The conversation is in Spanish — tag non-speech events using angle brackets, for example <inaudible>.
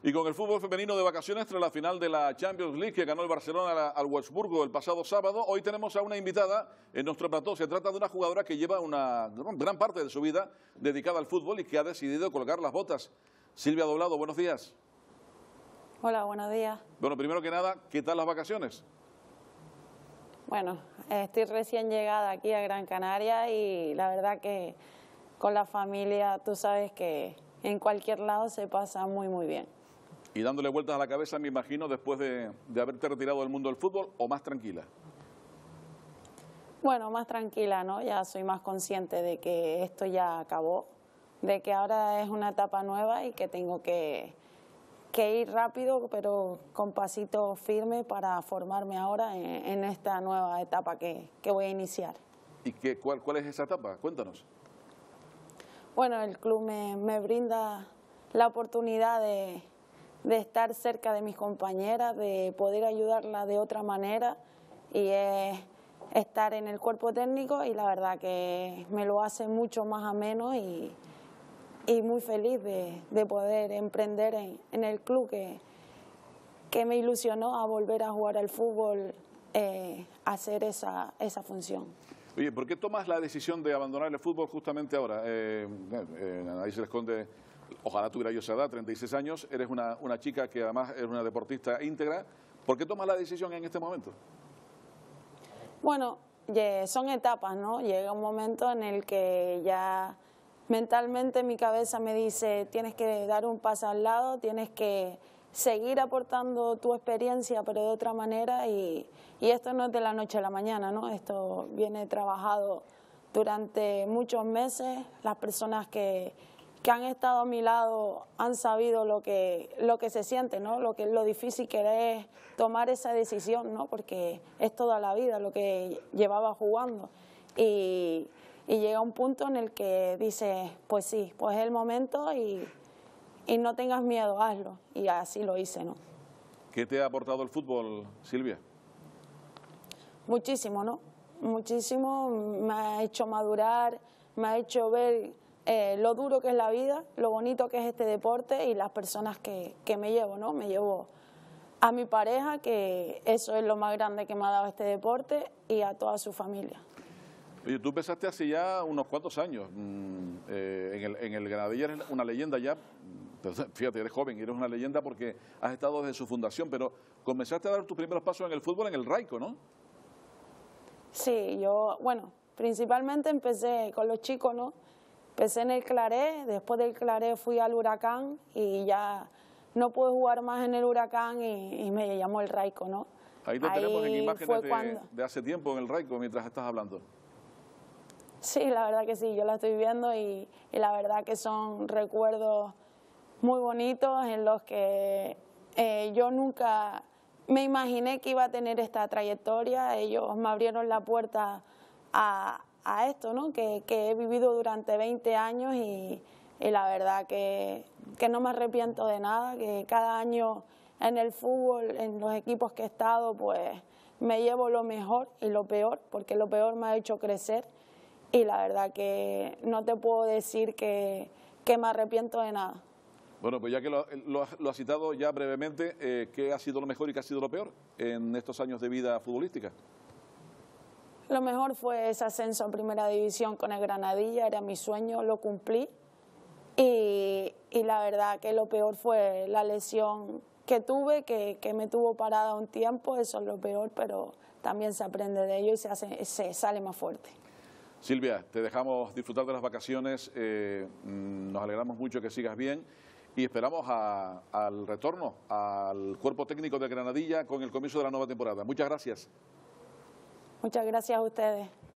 Y con el fútbol femenino de vacaciones tras la final de la Champions League que ganó el Barcelona al Wolfsburgo el pasado sábado, hoy tenemos a una invitada en nuestro plató. Se trata de una jugadora que lleva una gran parte de su vida dedicada al fútbol y que ha decidido colgar las botas. Silvia Doblado, buenos días. Hola, buenos días. Bueno, primero que nada, ¿qué tal las vacaciones? Bueno, estoy recién llegada aquí a Gran Canaria y la verdad que con la familia tú sabes que en cualquier lado se pasa muy, muy bien y dándole vueltas a la cabeza, me imagino, después de, haberte retirado del mundo del fútbol o más tranquila. Bueno, más tranquila, ¿no? Ya soy más consciente de que esto ya acabó, de que ahora es una etapa nueva y que tengo que, ir rápido, pero con pasito firme para formarme ahora en, esta nueva etapa que, voy a iniciar. ¿Y qué, cuál, cuál es esa etapa? Cuéntanos. Bueno, el club me brinda la oportunidad de, de estar cerca de mis compañeras, de poder ayudarlas de otra manera y estar en el cuerpo técnico y la verdad que me lo hace mucho más ameno y, y muy feliz de, poder emprender en, el club que, que me ilusionó a volver a jugar al fútbol, eh, hacer esa, esa función. Oye, ¿por qué tomas la decisión de abandonar el fútbol justamente ahora? Eh, eh, ahí se le esconde ojalá tuviera yo esa edad, 36 años, eres una, chica que además es una deportista íntegra. ¿Por qué tomas la decisión en este momento? Bueno, son etapas, ¿no? Llega un momento en el que ya mentalmente mi cabeza me dice, tienes que dar un paso al lado, tienes que seguir aportando tu experiencia, pero de otra manera, y, y esto no es de la noche a la mañana, ¿no? Esto viene trabajado durante muchos meses, las personas que que han estado a mi lado han sabido lo que, lo que se siente, ¿no? lo, que, lo difícil que es tomar esa decisión, ¿no? porque es toda la vida lo que llevaba jugando. Y, llega un punto en el que dice pues sí, pues es el momento y, no tengas miedo, hazlo. Y así lo hice. ¿no? ¿Qué te ha aportado el fútbol, Silvia? Muchísimo, ¿no? Muchísimo. Me ha hecho madurar, me ha hecho ver eh, lo duro que es la vida, lo bonito que es este deporte y las personas que, me llevo, ¿no? Me llevo a mi pareja, que eso es lo más grande que me ha dado este deporte, y a toda su familia. Oye, tú empezaste hace ya unos cuantos años. Mm, eh, en, el, en eres una leyenda ya. <laughs> Fíjate, eres joven, y eres una leyenda porque has estado desde su fundación, pero comenzaste a dar tus primeros pasos en el fútbol en el Raico, ¿no? Sí, yo, bueno, principalmente empecé con los chicos, ¿no? Empecé en el Claré, después del Claré fui al Huracán y ya no pude jugar más en el Huracán y, me llamó el Raico, ¿no? Ahí te tenemos en imágenes de, hace tiempo en el Raico mientras estás hablando. Sí, la verdad que sí, yo la estoy viendo y, la verdad que son recuerdos muy bonitos en los que eh, yo nunca me imaginé que iba a tener esta trayectoria. Ellos me abrieron la puerta a, a esto, ¿no? Que, he vivido durante 20 años y, la verdad que, no me arrepiento de nada, que cada año en el fútbol, en los equipos que he estado, pues me llevo lo mejor y lo peor, porque lo peor me ha hecho crecer y la verdad que no te puedo decir que, me arrepiento de nada. Bueno, pues ya que lo, lo, has citado ya brevemente, eh, ¿qué ha sido lo mejor y qué ha sido lo peor en estos años de vida futbolística? Lo mejor fue ese ascenso a primera división con el Granadilla, era mi sueño, lo cumplí. Y, la verdad que lo peor fue la lesión que tuve, que, me tuvo parada un tiempo, eso es lo peor, pero también se aprende de ello y se, sale más fuerte. Silvia, te dejamos disfrutar de las vacaciones, eh, mm, nos alegramos mucho que sigas bien y esperamos al retorno al cuerpo técnico de Granadilla con el comienzo de la nueva temporada. Muchas gracias. Muchas gracias a ustedes.